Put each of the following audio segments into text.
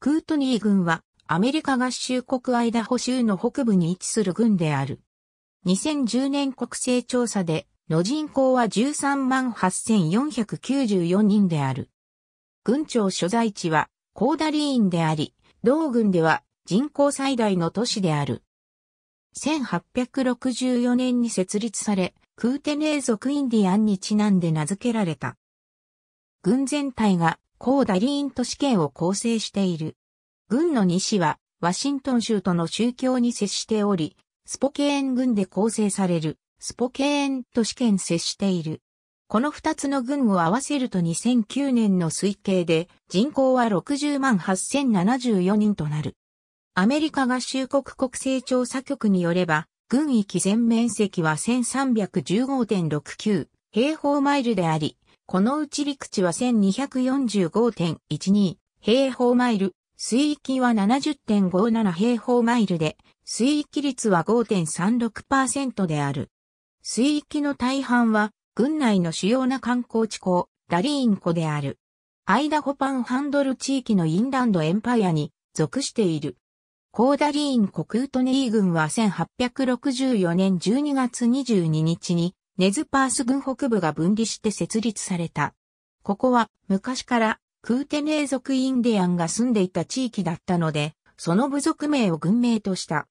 クートニー軍はアメリカ合衆国アイダホ州の北部に位置する軍である。2010年国勢調査での人口は13万8494人である。軍庁所在地はコーダリーンであり、同軍では人口最大の都市である。1864年に設立され、クーテネー族インディアンにちなんで名付けられた。軍全体が高ダリーン都市圏を構成している。軍の西は、ワシントン州との宗教に接しており、スポケーン軍で構成される、スポケーン都市圏接している。この二つの軍を合わせると2009年の推計で人口は60万8074人となる。アメリカ合衆国国勢調査局によれば、軍域全面積は1315.69平方マイルであり、このうち陸地は1245.12平方マイル、水域は70.57平方マイルで、水域率は5.36%である。水域の大半は、郡内の主要な観光地港、ダリーン湖である。アイダホパンハンドル地域のインランドエンパイアに属している。コーダリーン湖クートネイ軍は1864年12月22日にネズパース軍北部が分離して設立された。ここは昔からクーテネー族インディアンが住んでいた地域だったので、その部族名を軍名とした。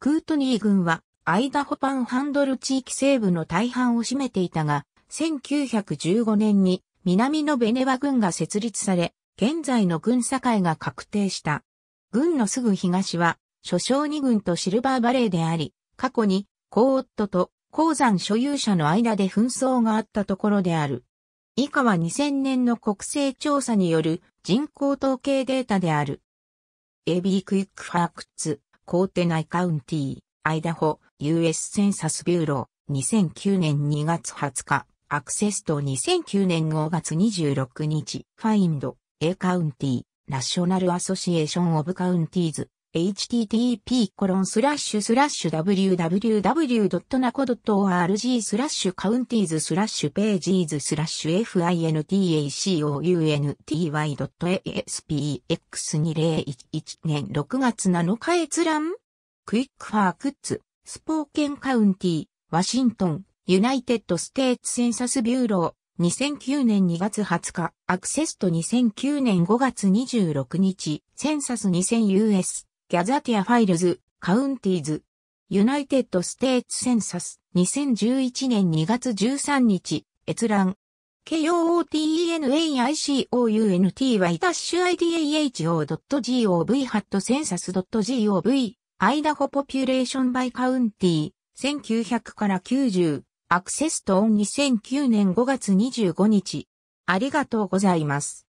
クートニー軍はアイダホパンハンドル地域西部の大半を占めていたが、1915年に南のベネワ軍が設立され、現在の軍境が確定した。軍のすぐ東は、諸将二軍とシルバーバレーであり、過去にコーットと鉱山所有者の間で紛争があったところである。以下は2000年の国勢調査による人口統計データである。AB クイックファークツ、コーテナイカウンティー、アイダホ、US センサスビューロー、2009年2月20日、アクセスと2009年5月26日、ファインド、A カウンティー、ナショナルアソシエーションオブカウンティーズ、http://www.naco.org スラッシュカウンティーズスラッシュページーズスラッシュ fintacounty.aspx2011 年6月7日閲覧クイックファークッズスポーケンカウンティ、ワシントン、ユナイテッドステーツセンサスビューロー、2009年2月20日、アクセスト2009年5月26日、センサス 2000US。ギャザティアファイルズ、カウンティーズ、ユナイテッドステーツセンサス、2011年2月13日、閲覧。kootenicounty-idaho.gov-census.gov a アイダホポピュレーションバイカウンティー、1900から90アクセストオン2009年5月25日ありがとうございます。